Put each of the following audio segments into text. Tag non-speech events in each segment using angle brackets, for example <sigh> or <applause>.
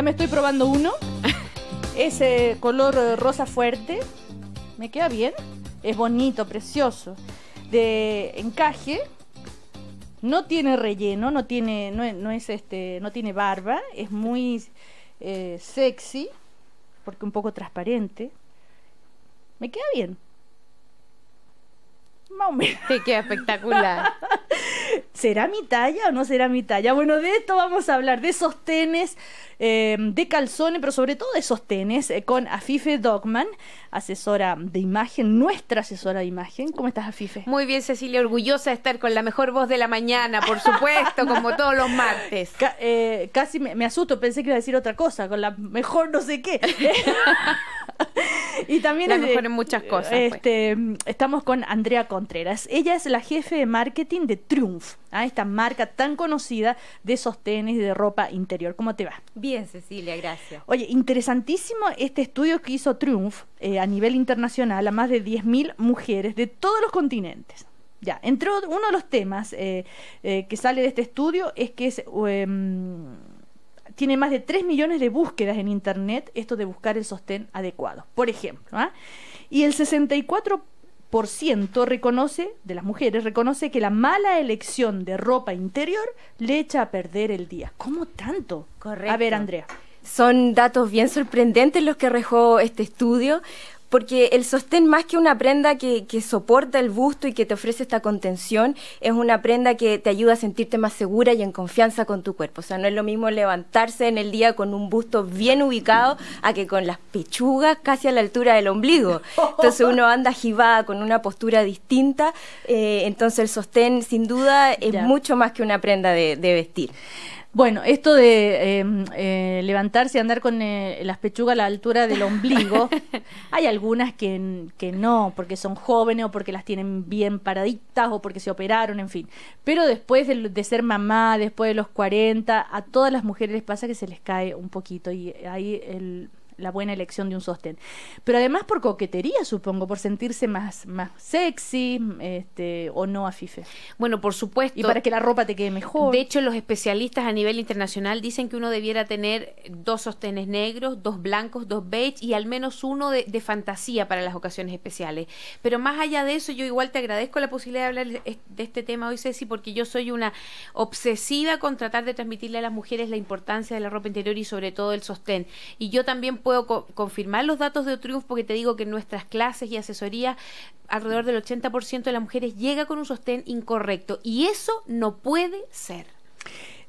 Ya me estoy probando uno. <laughs> Ese color eh, rosa fuerte. Me queda bien. Es bonito, precioso. De encaje. No tiene relleno, no tiene, no, es este, no tiene barba. Es muy eh, sexy, porque un poco transparente. Me queda bien. Más queda espectacular. <laughs> ¿será mi talla o no será mi talla? Bueno, de esto vamos a hablar, de sostenes, eh, de calzones, pero sobre todo de sostenes, eh, con Afife Dogman, asesora de imagen, nuestra asesora de imagen. ¿Cómo estás, Afife? Muy bien, Cecilia, orgullosa de estar con la mejor voz de la mañana, por <laughs> supuesto, como todos los martes. Eh, casi me, asusto, pensé que iba a decir otra cosa, con la mejor no sé qué. <laughs> y también... muchas cosas. Pues. Este, Estamos con Andrea Contreras. Ella es la jefe de marketing de Triumph esta marca tan conocida de sostenes y de ropa interior. ¿Cómo te va? Bien, Cecilia, gracias. Oye, interesantísimo este estudio que hizo Triumph eh, a nivel internacional a más de 10.000 mujeres de todos los continentes. Ya, entró uno de los temas eh, eh, que sale de este estudio es que mm, tiene más de 3 millones de búsquedas en Internet, esto de buscar el sostén adecuado, por ejemplo. ¿ah? Y el 64% por ciento reconoce, de las mujeres, reconoce que la mala elección de ropa interior le echa a perder el día. ¿Cómo tanto? Correcto. A ver, Andrea. Son datos bien sorprendentes los que arrojó este estudio, porque el sostén más que una prenda que, soporta el busto y que te ofrece esta contención, es una prenda que te ayuda a sentirte más segura y en confianza con tu cuerpo. O sea, no es lo mismo levantarse en el día con un busto bien ubicado a que con las pechugas casi a la altura del ombligo. Entonces uno anda jibada con una postura distinta, eh, entonces el sostén sin duda es mucho más que una prenda de, de vestir. Bueno, esto de em, eh, levantarse y andar con eh, las pechugas a la altura del ombligo, <laughs> hay algunas que, que, no, porque son jóvenes o porque las tienen bien paraditas o porque se operaron, en fin. Pero después de, ser mamá, después de los 40, a todas las mujeres les pasa que se les cae un poquito y ahí el la buena elección de un sostén. Pero además por coquetería, supongo, por sentirse más, más sexy este, o no afife. Bueno, por supuesto. Y para que la ropa te quede mejor. De hecho, los especialistas a nivel internacional dicen que uno debiera tener dos sostenes negros, dos blancos, dos beige y al menos uno de, de fantasía para las ocasiones especiales. Pero más allá de eso, yo igual te agradezco la posibilidad de hablar de este tema hoy, Ceci, porque yo soy una obsesiva con tratar de transmitirle a las mujeres la importancia de la ropa interior y sobre todo el sostén. Y yo también puedo puedo confirmar los datos de triunfo porque te digo que en nuestras clases y asesorías alrededor del 80% de las mujeres llega con un sostén incorrecto y eso no puede ser.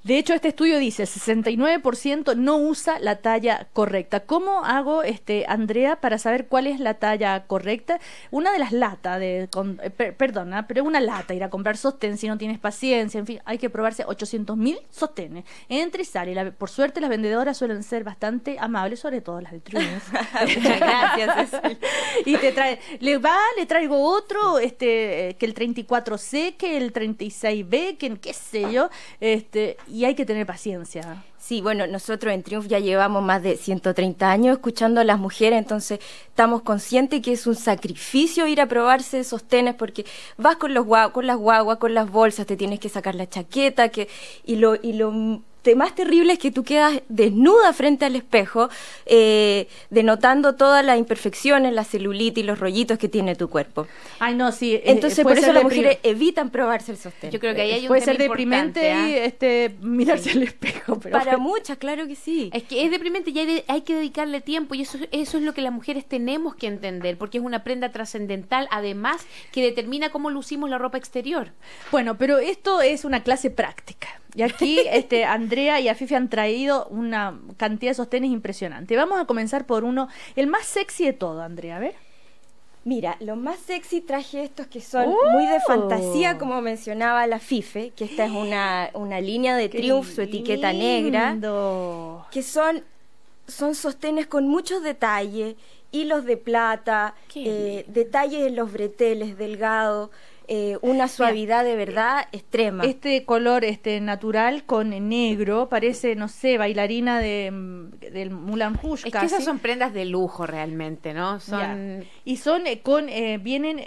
De hecho, este estudio dice, 69% no usa la talla correcta. ¿Cómo hago, este, Andrea, para saber cuál es la talla correcta? Una de las latas, de, eh, perdona, ¿ah? pero una lata, ir a comprar sostén si no tienes paciencia, en fin, hay que probarse 800.000 sostenes. entre y sale. por suerte, las vendedoras suelen ser bastante amables, sobre todo las de <laughs> Muchas Gracias, <laughs> Y te trae, le va, le traigo otro, este, eh, que el 34C, que el 36B, que qué sé yo, este y hay que tener paciencia. Sí, bueno, nosotros en Triunf ya llevamos más de 130 años escuchando a las mujeres, entonces estamos conscientes que es un sacrificio ir a probarse esos tenes porque vas con los con las guaguas, con las bolsas, te tienes que sacar la chaqueta, que y lo y lo más terrible es que tú quedas desnuda frente al espejo, eh, denotando todas las imperfecciones, la celulitis y los rollitos que tiene tu cuerpo. Ay, no, sí. Eh, Entonces, por eso las mujeres evitan probarse el sostén. Yo creo que ahí hay un Puede ser deprimente ¿ah? este, mirarse al espejo. Para muchas, claro que sí. Es que es deprimente y hay, que dedicarle tiempo y eso, eso es lo que las mujeres tenemos que entender, porque es una prenda trascendental, además, que determina cómo lucimos la ropa exterior. Bueno, pero esto es una clase práctica. Y aquí este, Andrea y Afife han traído una cantidad de sostenes impresionante. Vamos a comenzar por uno, el más sexy de todo, Andrea, a ver. Mira, lo más sexy traje estos que son ¡Oh! muy de fantasía, como mencionaba la FIFE, que esta es una, una línea de Triunfo, su etiqueta negra, que son, son sostenes con muchos detalles, hilos de plata, eh, detalles en los breteles delgados, eh, una suavidad de eh, verdad extrema. Este color este natural con negro parece, no sé, bailarina de, mm, del Mulan Rouge. Es que esas son prendas de lujo realmente, ¿no? Son... Y son eh, con, vienen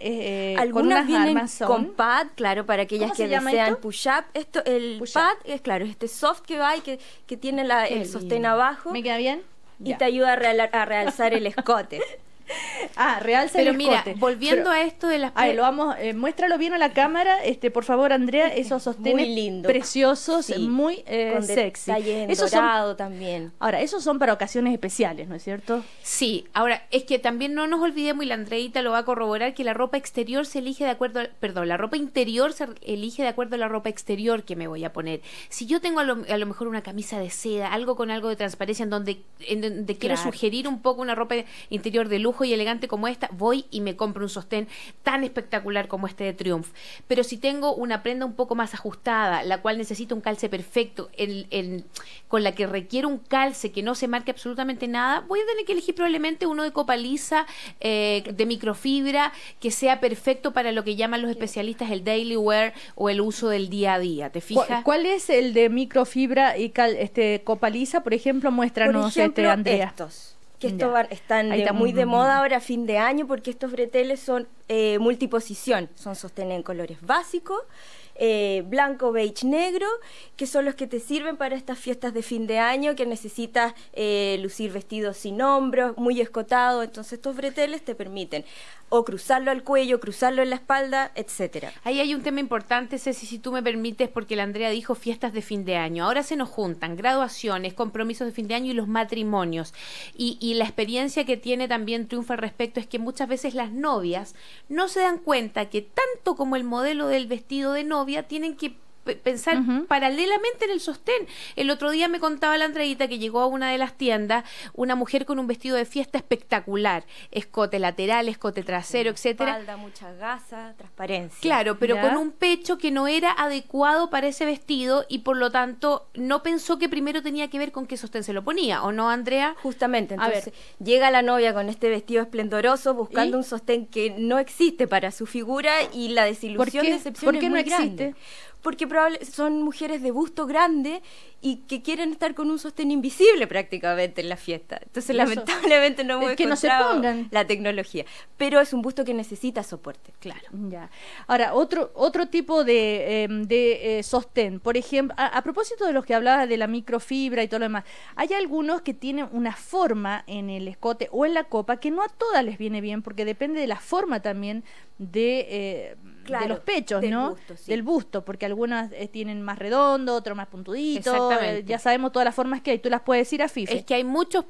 Algunas con vienen con pad, claro, para aquellas que desean push-up. Esto, el push pad, up. es claro, este soft que va y que, tiene la, el sostén abajo. ¿Me queda bien? Y te ayuda a realzar el escote. <laughs> <laughs> Ah, realza Pero mira, volviendo a esto de las Ay, lo vamos, eh, muéstralo bien a la cámara, este, por favor, Andrea, esos sostenes preciosos, y muy eh, Con sexy. Esos también. Ahora, esos son para ocasiones especiales, ¿no es cierto? Sí, ahora es que también no nos olvidemos y la Andreita lo va a corroborar que la ropa exterior se elige de acuerdo, a, perdón, la ropa interior se elige de acuerdo a la ropa exterior que me voy a poner. Si yo tengo a lo, mejor una camisa de seda, algo con algo de transparencia en donde donde quiero sugerir un poco una ropa interior de luz, y elegante como esta, voy y me compro un sostén tan espectacular como este de Triumph. Pero si tengo una prenda un poco más ajustada, la cual necesita un calce perfecto, el, con la que requiero un calce que no se marque absolutamente nada, voy a tener que elegir probablemente uno de copa lisa, eh, de microfibra, que sea perfecto para lo que llaman los especialistas el daily wear o el uso del día a día. ¿Te fijas? ¿Cuál es el de microfibra y este, copa lisa? Por ejemplo, muéstranos este, están muy de mm. moda ahora a fin de año porque estos breteles son eh, multiposición, son sostenidos en colores básicos eh, blanco, beige, negro, que son los que te sirven para estas fiestas de fin de año, que necesitas eh, lucir vestidos sin hombros, muy escotado. Entonces estos breteles te permiten o cruzarlo al cuello, cruzarlo en la espalda, etcétera. Ahí hay un tema importante, Ceci, si tú me permites, porque la Andrea dijo fiestas de fin de año. Ahora se nos juntan graduaciones, compromisos de fin de año y los matrimonios. Y, y la experiencia que tiene también Triunfa al respecto es que muchas veces las novias no se dan cuenta que tanto como el modelo del vestido de novia, tienen que pensar paralelamente en el sostén. El otro día me contaba la Andreita que llegó a una de las tiendas una mujer con un vestido de fiesta espectacular, escote lateral, escote trasero, etcétera. Espalda, mucha gasa, transparencia. Claro, pero con un pecho que no era adecuado para ese vestido y por lo tanto no pensó que primero tenía que ver con qué sostén se lo ponía, ¿o no, Andrea? Justamente, entonces llega la novia con este vestido esplendoroso buscando un sostén que no existe para su figura y la desilusión, ¿Por qué? decepción ¿Por qué no existe? porque probablemente son mujeres de busto grande y que quieren estar con un sostén invisible prácticamente en la fiesta. Entonces, lamentablemente no hemos se la tecnología, pero es un busto que necesita soporte, claro. Ya. Ahora, otro otro tipo de, em, eh, sostén, por ejemplo, a, a, propósito de los que hablaba de la microfibra y todo lo demás, hay algunos que tienen una forma en el escote o en la copa que no a todas les viene bien porque depende de la forma también eh, de, los pechos, del ¿no? Del busto, porque algunas eh, tienen más redondo, otro más puntudito. Eh, ya sabemos todas las formas que hay, tú las puedes decir a FIFA Es que hay muchos,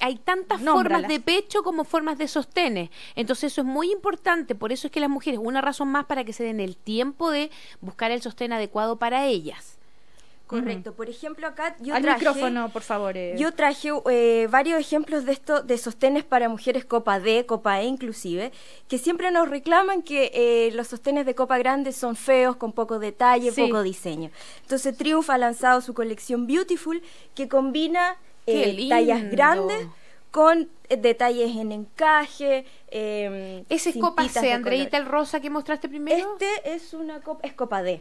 hay tantas formas de pecho como formas de sostenes. Entonces eso es muy importante, por eso es que las mujeres, una razón más para que se den el tiempo de buscar el sostén adecuado para ellas. Correcto. Por ejemplo, acá yo Al traje, micrófono, por favor. Eh. Yo traje eh, varios ejemplos de esto, de sostenes para mujeres Copa D, Copa E inclusive, que siempre nos reclaman que eh, los sostenes de Copa Grande son feos, con poco detalle, poco diseño. Entonces Triumph ha lanzado su colección Beautiful, que combina tallas grandes con detalles en encaje. Em, ¿Ese es Copa C, Andreita el rosa que mostraste primero? Este es una copa, es Copa D.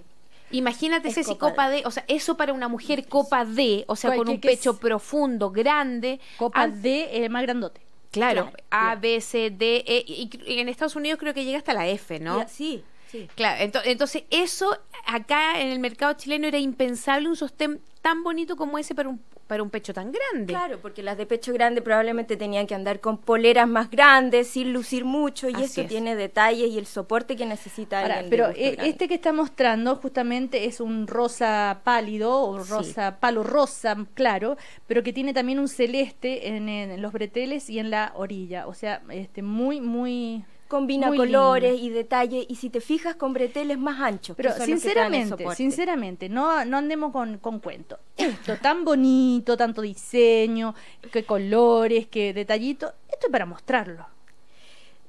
Imagínate ese copa, D. o sea, eso para una mujer copa D, o sea, con un pecho profundo, grande. Copa D eh, más grandote. Claro, A, B, C, D, E. Y, en Estados Unidos creo que llega hasta la F, ¿no? sí. Sí. Claro, entonces eso acá en el mercado chileno era impensable un sostén tan bonito como ese para un, para un pecho tan grande. Claro, porque las de pecho grande probablemente tenían que andar con poleras más grandes, sin lucir mucho, y eso esto tiene detalles y el soporte que necesita Pero e, este que está mostrando justamente es un rosa pálido, o rosa, palo rosa, claro, pero que tiene también un celeste en, los breteles y en la orilla. O sea, este muy, muy combina colores y detalles y si te fijas con bretel más ancho. Pero sinceramente, sinceramente, no, no andemos con, cuento. Esto tan bonito, tanto diseño, Qué colores, qué detallito, esto es para mostrarlo.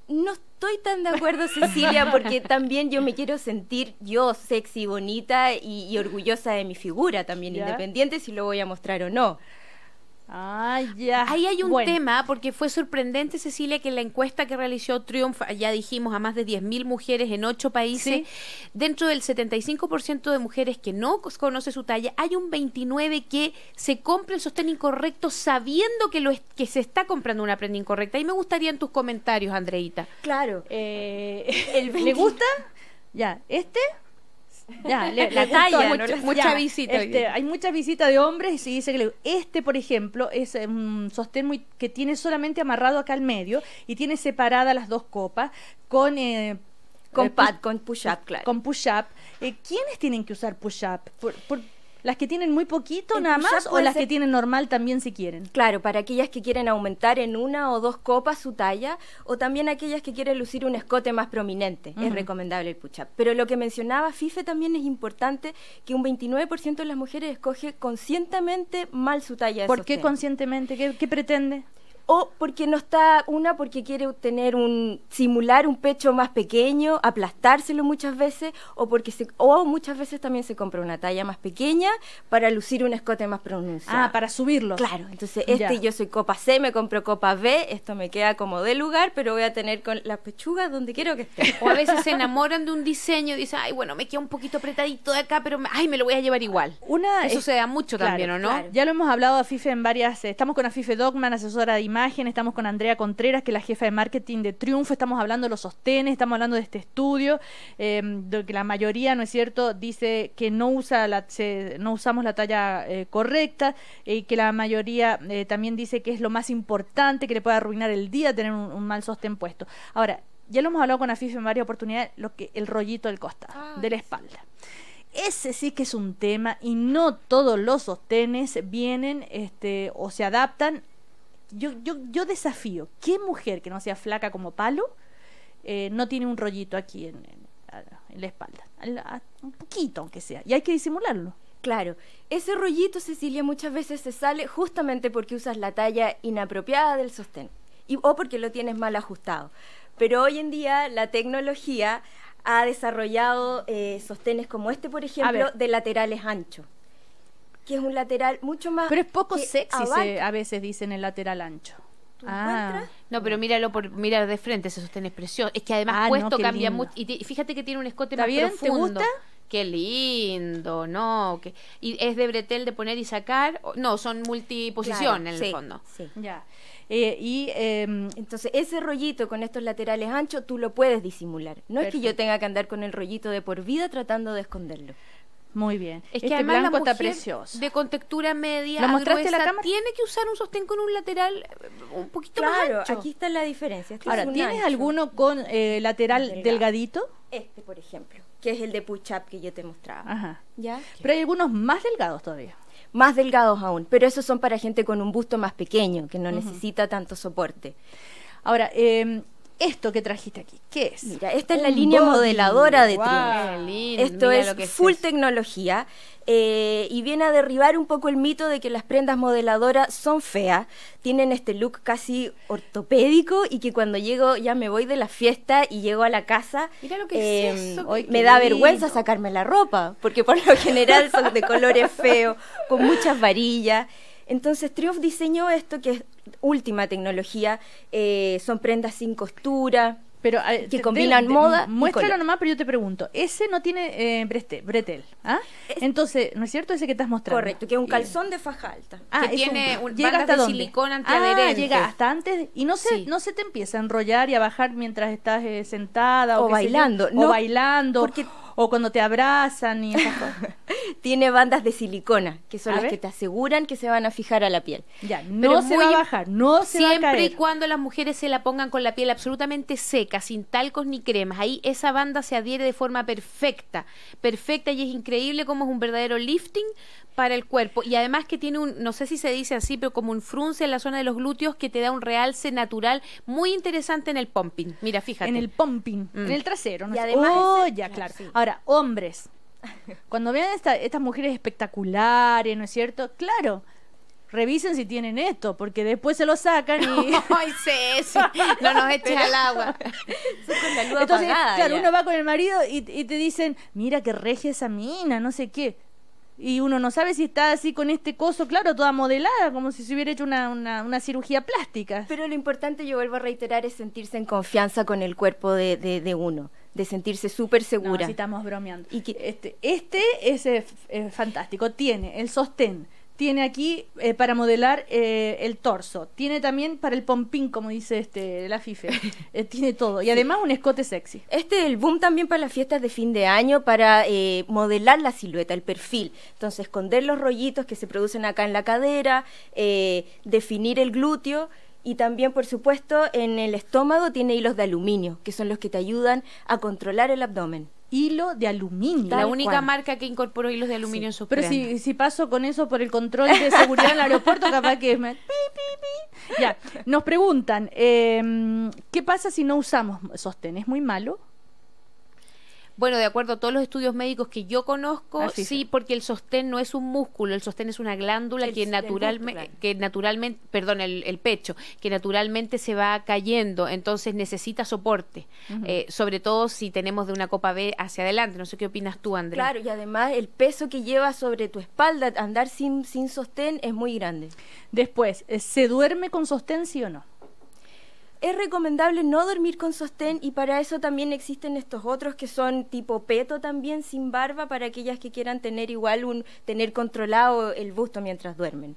No estoy tan de acuerdo, <laughs> Cecilia, porque también yo me quiero sentir yo sexy, bonita y, orgullosa de mi figura también, independiente si lo voy a mostrar o no. Ah, ya. Ahí hay un tema, porque fue sorprendente, Cecilia, que la encuesta que realizó Triumph, ya dijimos, a más de 10.000 mujeres en ocho países, dentro del 75% de mujeres que no conoce su talla, hay un 29% que se compra el sostén incorrecto sabiendo que, lo que se está comprando una prenda incorrecta. Y me gustaría en tus comentarios, Andreita. Claro. Eh, <laughs> ¿Le gusta? Ya, este ya, <laughs> la talla. mucha visita. Este, hay mucha visita de hombres y se dice que este, por ejemplo, es eh, un sostén muy, que tiene solamente amarrado acá al medio y tiene separadas las dos copas con... Eh, con, eh, con push-up, claro. Con push-up. ¿Quiénes tienen que usar push-up? por, las que tienen muy poquito eh, nada más o las que tienen normal también si quieren. Claro, para aquellas que quieren aumentar en una o dos copas su talla o también aquellas que quieren lucir un escote más prominente, es recomendable el push-up. Pero lo que mencionaba FIFE también es importante que un 29% de las mujeres escoge conscientemente mal su talla. ¿Por qué conscientemente? ¿Qué, pretende? o porque no está una porque quiere tener un simular un pecho más pequeño, aplastárselo muchas veces o porque o muchas veces también se compra una talla más pequeña para lucir un escote más pronunciado. Ah, para subirlo. Claro, entonces este yo soy copa C, me compro copa B, esto me queda como de lugar, pero voy a tener con las pechugas donde quiero que esté. O a veces se enamoran de un diseño y dicen, "Ay, bueno, me queda un poquito apretadito de acá, pero me, ay, me lo voy a llevar igual." Una Eso se da mucho también, ¿o no? Ya lo hemos hablado a Fife en varias, eh, estamos con FIFE Dogman, asesora de imagen estamos con Andrea Contreras, que es la jefa de marketing de Triunfo, estamos hablando de los sostenes, estamos hablando de este estudio, eh, de que la mayoría, ¿no es cierto?, dice que no, usa la, no usamos la talla eh, correcta eh, y que la mayoría también dice que es lo más importante, que le puede arruinar el día tener un, mal sostén puesto. Ahora, ya lo hemos hablado con Afif en varias oportunidades, lo que, el rollito del costado, ah, de la espalda. Ese sí que es un tema y no todos los sostenes vienen este, o se adaptan yo, desafío, ¿qué mujer que no sea flaca como palo eh, no tiene un rollito aquí en, la espalda? Un poquito, aunque sea. Y hay que disimularlo. Claro, ese rollito, Cecilia, muchas veces se sale justamente porque usas la talla inapropiada del sostén y, o porque lo tienes mal ajustado. Pero hoy en día la tecnología ha desarrollado eh, sostenes como este, por ejemplo, de laterales anchos que es un lateral mucho más. Pero es poco sexy, a veces dicen el lateral ancho. Ah. No, pero míralo por mirar de frente, se sostiene expresión Es que además ah, puesto cambia mucho. Y fíjate que tiene un escote más profundo. Qué lindo, ¿no? Que, y es de bretel de poner y sacar. No, son multiposición en el fondo. Sí. Ya. Eh, y eh, entonces ese rollito con estos laterales anchos tú lo puedes disimular. No es que yo tenga que andar con el rollito de por vida tratando de esconderlo. Muy bien. Es que este además la de contextura media, tiene que usar un sostén con un lateral eh, un poquito más ancho. aquí está la diferencia. Este Ahora, ¿tienes alguno con eh, lateral delgadito? Este, por ejemplo, que es el de push up que yo te mostraba. Ajá. ¿Ya? Pero hay algunos más delgados todavía. Más delgados aún, pero esos son para gente con un busto más pequeño, que no necesita tanto soporte. Ahora, eh, esto que trajiste aquí, ¿qué es? Mira, esta es la línea modeladora de wow, Esto es, full tecnología eh, y viene a derribar un poco el mito de que las prendas modeladoras son feas, tienen este look casi ortopédico y que cuando llego ya me voy de la fiesta y llego a la casa, eh, me da vergüenza sacarme la ropa, porque por lo general son de colores <laughs> feos, con muchas varillas. Entonces Triumph diseñó esto que es última tecnología, eh, son prendas sin costura. Pero, que combinan moda. Mm, muéstralo nomás, pero yo te pregunto. Ese no tiene eh, bretel. ¿ah? Entonces, ¿no es cierto ese que estás mostrando? Correcto, que es un calzón de faja alta. Ah, que tiene un, hasta de silicón Ah, llega hasta antes. Y no se, no se te empieza a enrollar y a bajar mientras estás eh, sentada o, bailando. no, o bailando. Porque o cuando te abrazan y <laughs> Tiene bandas de silicona, que son las que te aseguran que se van a fijar a la piel. Ya, no se muy, va a bajar, no se va a caer. Siempre y cuando las mujeres se la pongan con la piel absolutamente seca, sin talcos ni cremas, ahí esa banda se adhiere de forma perfecta, perfecta y es increíble como es un verdadero lifting para el cuerpo y además que tiene un, no sé si se dice así, pero como un frunce en la zona de los glúteos que te da un realce natural muy interesante en el pumping. Mira, fíjate. En el pumping, en mm. el trasero. No y además, oh, ya, claro. Ahora, hombres, cuando vean estas mujeres espectaculares, ¿no es cierto? Claro, revisen si tienen esto, porque después se lo sacan y. <laughs> ¡Ay, eso, No nos eches al agua. Entonces, claro, uno va con el marido y, te dicen, mira que regia esa mina, no sé qué. Y uno no sabe si está así con este coso, claro, toda modelada, como si se hubiera hecho una, cirugía plástica. Pero lo importante, yo vuelvo a reiterar, es sentirse en confianza con el cuerpo de uno de sentirse súper segura. No, estamos bromeando. Y que, este, este es, eh, eh, fantástico, tiene el sostén, tiene aquí eh, para modelar el torso, tiene también para el pompín, como dice este la FIFE, <laughs> tiene todo, y además un escote sexy. Este el boom también para las fiestas de fin de año, para modelar la silueta, el perfil, entonces esconder los rollitos que se producen acá en la cadera, definir el glúteo y también, por supuesto, en el estómago tiene hilos de aluminio, que son los que te ayudan a controlar el abdomen hilo de aluminio. La única marca que incorporó hilos de aluminio en Pero si, paso con eso por el control de seguridad en el aeropuerto, <laughs> capaz que Ya, nos preguntan, em, ¿qué pasa si no usamos sostén? ¿Es muy malo? Bueno, de acuerdo a todos los estudios médicos que yo conozco, ah, sí, porque el sostén no es un músculo, el sostén es una glándula que, naturalmente, que naturalmente, perdón, el, pecho, que naturalmente se va cayendo, entonces necesita soporte, eh, sobre todo si tenemos de una copa B hacia adelante. No sé qué opinas tú, Andrés. Claro, y además el peso que lleva sobre tu espalda, andar sin, sin sostén es muy grande. Después, eh, ¿se duerme con sostén, sí o no? es recomendable no dormir con sostén y para eso también existen estos otros que son tipo peto también sin barba para aquellas que quieran tener igual un tener controlado el busto mientras duermen.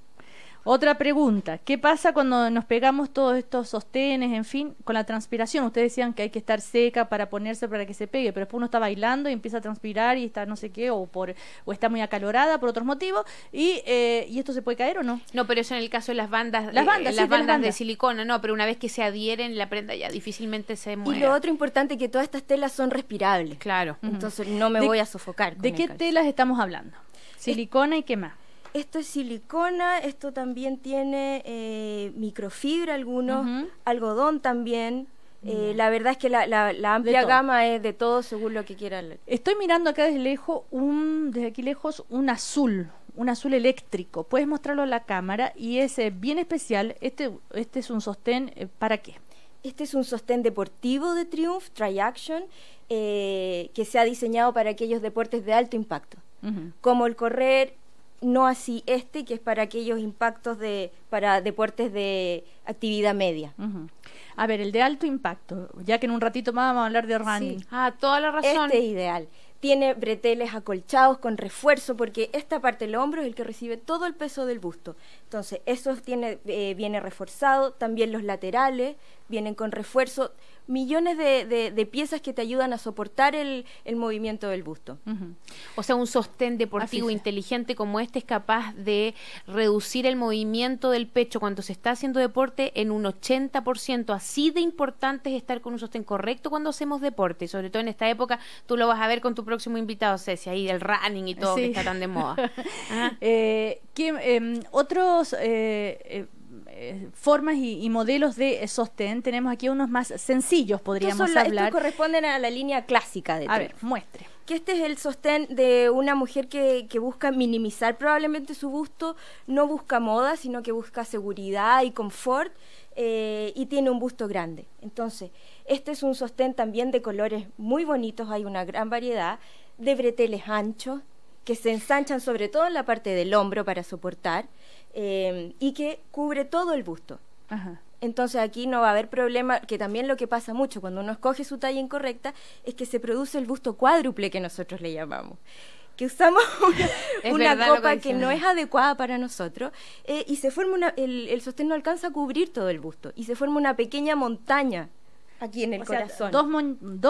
Otra pregunta, ¿qué pasa cuando nos pegamos todos estos sostenes, en fin, con la transpiración? Ustedes decían que hay que estar seca para ponerse para que se pegue, pero después uno está bailando y empieza a transpirar y está no sé qué, o, por, o está muy acalorada por otros motivos, y, eh, esto se puede caer o no. No, pero eso en el caso de las bandas, las eh, bandas, las, bandas de silicona, no, pero una vez que se adhieren la prenda ya difícilmente se mueve. Y lo otro importante es que todas estas telas son respirables. Claro. Entonces no me voy a sofocar. ¿De qué telas estamos hablando? Silicona y qué más esto es silicona, esto también tiene eh, microfibra algunos, algodón también. Eh, la verdad es que la, amplia gama es de todo según lo que quieran. Estoy mirando acá desde lejos, un, desde aquí lejos, un azul, un azul eléctrico. Puedes mostrarlo a la cámara y es eh, bien especial. Este, este es un sostén, ¿para qué? Este es un sostén deportivo de Triumph, Tri-Action, que se ha diseñado para aquellos deportes de alto impacto, como el correr, no así este, que es para aquellos impactos de, para deportes de actividad media. A ver, el de alto impacto, ya que en un ratito más vamos a hablar de running. Ah, toda la razón. Este es ideal. Tiene breteles acolchados con refuerzo, porque esta parte del hombro es el que recibe todo el peso del busto. Entonces, eso tiene, eh, viene reforzado, también los laterales, vienen con refuerzo, millones de, de, piezas que te ayudan a soportar el, el movimiento del busto. O sea, un sostén deportivo inteligente como este es capaz de reducir el movimiento del pecho cuando se está haciendo deporte en un 80%. Así de importante es estar con un sostén correcto cuando hacemos deporte, sobre todo en esta época, tú lo vas a ver con tu próximo invitado, Ceci, ahí del running y todo que está tan de moda. <laughs> Eh, em, otros... Eh, eh, eh, formas y, modelos de eh, sostén. Tenemos aquí unos más sencillos, podríamos hablar. Estos corresponden a la línea clásica de A ver, muestre. Que este es el sostén de una mujer que, busca minimizar probablemente su busto, no busca moda, sino que busca seguridad y confort. Eh, y tiene un busto grande. Entonces, este es un sostén también de colores muy bonitos, hay una gran variedad, de breteles anchos, que se ensanchan sobre todo en la parte del hombro para soportar eh, y que cubre todo el busto. Entonces aquí no va a haber problema, que también lo que pasa mucho cuando uno escoge su talla incorrecta es que se produce el busto cuádruple que nosotros le llamamos que usamos <laughs> una, copa que, no es adecuada para nosotros eh, y se forma el, el sostén no alcanza a cubrir todo el busto y se forma una pequeña montaña aquí en el corazón. dos,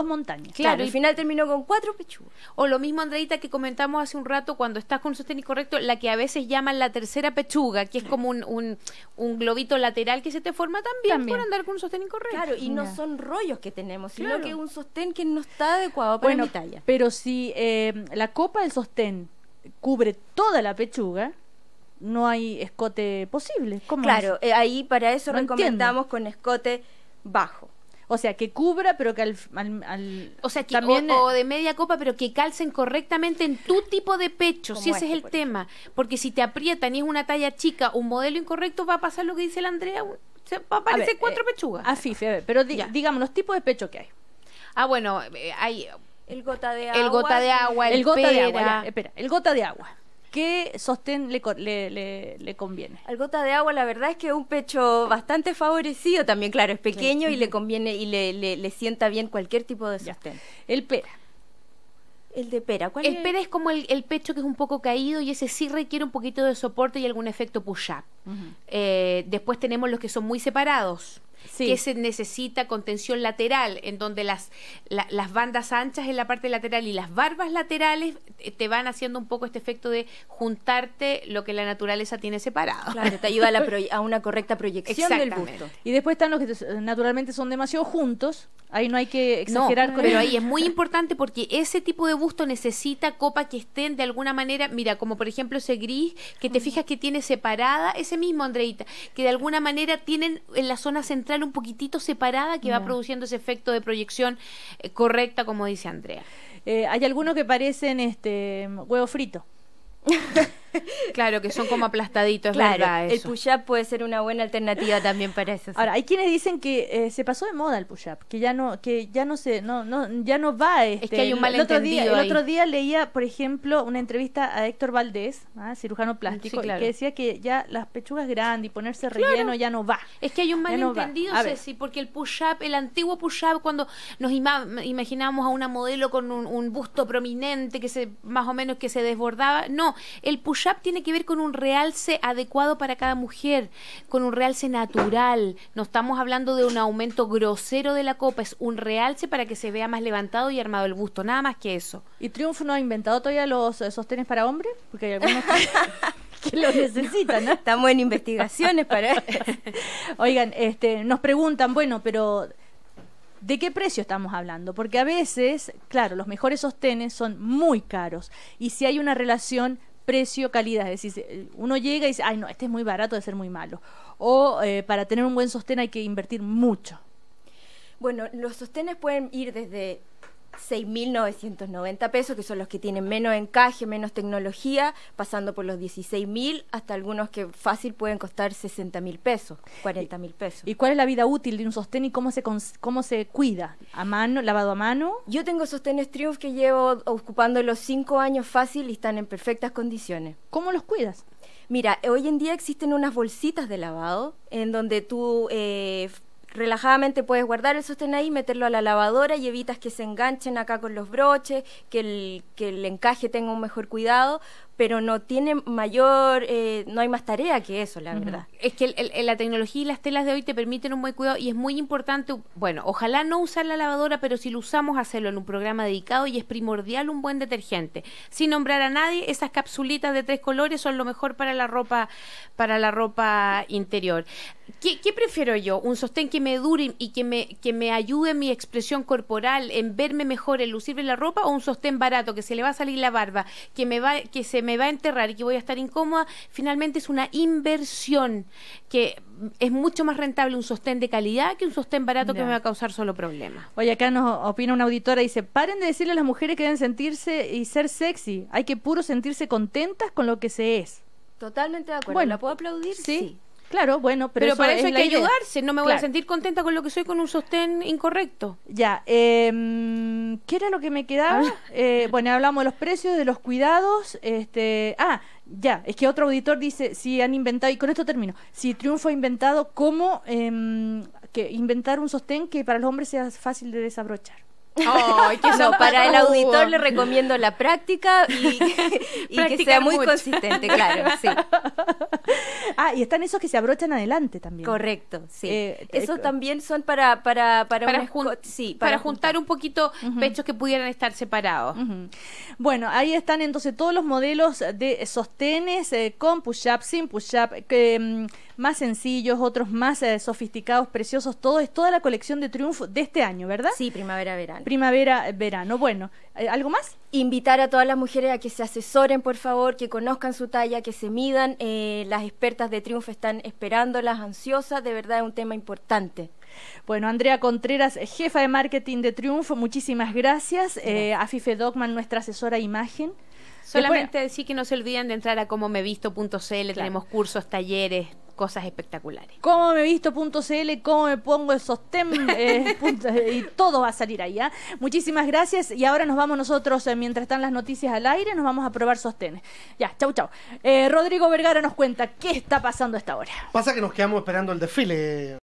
montañas. Claro, al final terminó con cuatro pechugas. O lo mismo, Andreita, que comentamos hace un rato cuando estás con un sostén incorrecto, la que a veces llaman la tercera pechuga, que es como un, un, globito lateral que se te forma también, por andar con un sostén incorrecto. Claro, y no, son rollos que tenemos, sino que que un sostén que no está adecuado para bueno, talla. Pero si eh, la copa del sostén cubre toda la pechuga, no hay escote posible. claro, eh, ahí para eso recomendamos con escote bajo. O sea, que cubra, pero que al. o sea, que también, o, de media copa, pero que calcen correctamente en tu tipo de pecho, si ese es este, el tema. Porque si te aprietan y es una talla chica, un modelo incorrecto, va a pasar lo que dice la Andrea, se va a aparecer eh, cuatro pechugas. sí, a pero digamos los tipos de pecho que hay. Ah, bueno, eh, hay. El gota de agua. El gota de agua, el, gota de agua. espera, el gota de agua. ¿qué sostén le, le, le, conviene? Al gota de agua, la verdad es que es un pecho bastante favorecido también, claro, es pequeño y le conviene y le, sienta bien cualquier tipo de sostén. El pera. El de pera. el pera es como el, pecho que es un poco caído y ese sí requiere un poquito de soporte y algún efecto push-up. Eh, después tenemos los que son muy separados que se necesita contención lateral, en donde las, las bandas anchas en la parte lateral y las barbas laterales eh, te van haciendo un poco este efecto de juntarte lo que la naturaleza tiene separado. Claro, te ayuda a, una correcta proyección del Y después están los que naturalmente son demasiado juntos, ahí no hay que exagerar no, pero ahí es muy importante porque ese tipo de busto necesita copa que estén de alguna manera, mira, como por ejemplo ese gris que te fijas que tiene separada, ese mismo Andreita, que de alguna manera tienen en la zona central un poquitito separada que va produciendo ese efecto de proyección eh, correcta, como dice Andrea. Eh, hay algunos que parecen este huevo frito. <laughs> <laughs> Claro, que son como aplastaditos, El push-up puede ser una buena alternativa también para eso. Ahora, hay quienes dicen que eh, se pasó de moda el push-up, que ya no, que ya no se, no, no, ya no va. es que este, hay un malentendido día, el otro día leía, por ejemplo, una entrevista a Héctor Valdés, ¿ah? cirujano plástico, que decía que ya las pechugas grandes y ponerse relleno ya no va. Es que hay un malentendido, Ceci, porque el push-up, el antiguo push-up, cuando nos imaginábamos a una modelo con un, busto prominente que se, más o menos que se desbordaba, no, el push up tiene que ver con un realce adecuado para cada mujer, con un realce natural. No estamos hablando de un aumento grosero de la copa, es un realce para que se vea más levantado y armado el busto, nada más que eso. ¿Y Triunfo no ha inventado todavía los eh, sostenes para hombres? Porque hay algunos <laughs> que, lo necesitan, ¿no? Estamos en investigaciones para... <laughs> Oigan, este, nos preguntan, bueno, pero... ¿De qué precio estamos hablando? Porque a veces, claro, los mejores sostenes son muy caros y si hay una relación precio-calidad. Es decir, uno llega y dice, ay, no, este es muy barato de ser muy malo. O eh, para tener un buen sostén hay que invertir mucho. Bueno, los sostenes pueden ir desde 6.990 pesos, que son los que tienen menos encaje, menos tecnología, pasando por los 16.000 hasta algunos que fácil pueden costar 60.000 pesos, 40.000 pesos. ¿Y cuál es la vida útil de un sostén y cómo se, cómo se cuida? ¿A mano, lavado a mano? Yo tengo sostenes Triumph que llevo ocupando los 5 años fácil y están en perfectas condiciones. ¿Cómo los cuidas? Mira, hoy en día existen unas bolsitas de lavado en donde tú eh, relajadamente puedes guardar el sostén ahí, meterlo a la lavadora y evitas que se enganchen acá con los broches, que el, que el encaje tenga un mejor cuidado, pero no tiene mayor, eh, no hay más tarea que eso, la verdad. Es que la tecnología y las telas de hoy te permiten un buen cuidado y es muy importante, bueno, ojalá no usar la lavadora, pero si lo usamos, hacerlo en un programa dedicado y es primordial un buen detergente. Sin nombrar a nadie, esas capsulitas de tres colores son lo mejor para la ropa, para la ropa interior. ¿Qué, prefiero yo? ¿Un sostén que me dure y que me, que me ayude en mi expresión corporal, en verme mejor, en lucirme la ropa, o un sostén barato que se le va a salir la barba, que me va, que se me me va a enterrar y que voy a estar incómoda, finalmente es una inversión que es mucho más rentable un sostén de calidad que un sostén barato que me va a causar solo problemas. Oye, acá nos opina una auditora y dice, paren de decirle a las mujeres que deben sentirse y ser sexy, hay que puro sentirse contentas con lo que se es. Totalmente de acuerdo. Bueno, ¿la puedo aplaudir? sí. Claro, bueno, pero, para eso hay que ayudarse. No me voy a sentir contenta con lo que soy con un sostén incorrecto. Ya, em, ¿qué era lo que me quedaba? Ah. Eh, bueno, hablamos de los precios, de los cuidados. Este, ah, ya, es que otro auditor dice si han inventado y con esto termino. Si Triunfo ha inventado cómo em, inventar un sostén que para los hombres sea fácil de desabrochar. <laughs> no, para el auditor le recomiendo la práctica y, <laughs> que sea muy consistente, claro, <laughs> Ah, y están esos que se abrochan adelante también. Correcto, sí. Eh, esos eh, también son para para para, juntar, un poquito pechos que pudieran estar separados. Bueno, ahí están entonces todos los modelos de sostenes eh, con push-up, sin push-up, mm, más sencillos, otros más eh, sofisticados, preciosos. Todo es toda la colección de triunfo de este año, ¿verdad? Sí, primavera-verano. Primavera-verano. Eh, bueno, eh, ¿algo más? Invitar a todas las mujeres a que se asesoren, por favor, que conozcan su talla, que se midan. las expertas de triunfo están esperándolas, ansiosas. De verdad es un tema importante. Bueno, Andrea Contreras, jefa de marketing de Triunfo, muchísimas gracias. Afife Dogman, nuestra asesora imagen. Solamente decir que no se olviden de entrar a comomevisto.cl, tenemos cursos, talleres, cosas espectaculares. Como me visto.cl, cómo me pongo el sostén eh, <laughs> y todo va a salir allá. ¿ah? Muchísimas gracias y ahora nos vamos nosotros, eh, mientras están las noticias al aire, nos vamos a probar sostenes. Ya, chau chau. Eh, Rodrigo Vergara nos cuenta qué está pasando a esta hora. Pasa que nos quedamos esperando el desfile.